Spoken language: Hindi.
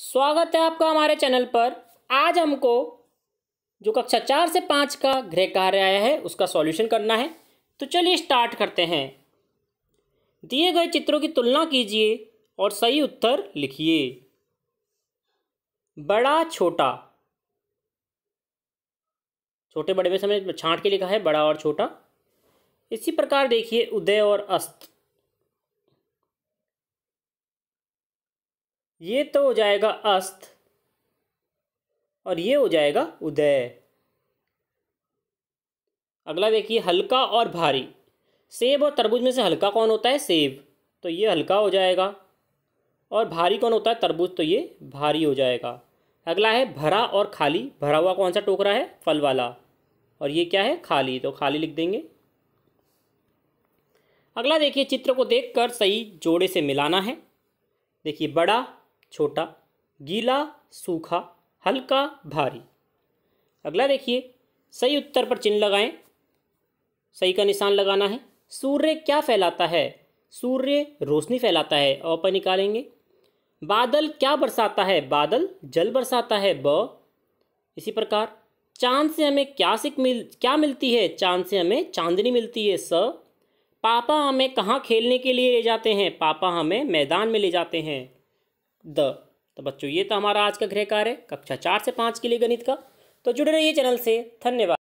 स्वागत है आपका हमारे चैनल पर आज हमको जो कक्षा चार से पाँच का गृह कार्य आया है उसका सॉल्यूशन करना है तो चलिए स्टार्ट करते हैं दिए गए चित्रों की तुलना कीजिए और सही उत्तर लिखिए बड़ा छोटा छोटे बड़े में समय छांट के लिखा है बड़ा और छोटा इसी प्रकार देखिए उदय और अस्त ये तो हो जाएगा अस्त और ये हो जाएगा उदय अगला देखिए हल्का और भारी सेब और तरबूज में से हल्का कौन होता है सेब तो ये हल्का हो जाएगा और भारी कौन होता है तरबूज तो ये भारी हो जाएगा अगला है भरा और खाली भरा हुआ कौन सा टोकरा है फल वाला और ये क्या है खाली तो खाली लिख देंगे अगला देखिए चित्र को देखकर सही जोड़े से मिलाना है देखिए बड़ा छोटा गीला सूखा हल्का भारी अगला देखिए सही उत्तर पर चिन्ह लगाएं सही का निशान लगाना है सूर्य क्या फैलाता है सूर्य रोशनी फैलाता है अ पर निकालेंगे बादल क्या बरसाता है बादल जल बरसाता है ब इसी प्रकार चांद से हमें क्या सिक मिल क्या मिलती है चांद से हमें चांदनी मिलती है स पापा हमें कहाँ खेलने के लिए ले जाते हैं पापा हमें मैदान में ले जाते हैं द तो बच्चों ये तो हमारा आज का गृह कार्य कक्षा चार से पाँच के लिए गणित का तो जुड़े रहिए चैनल से धन्यवाद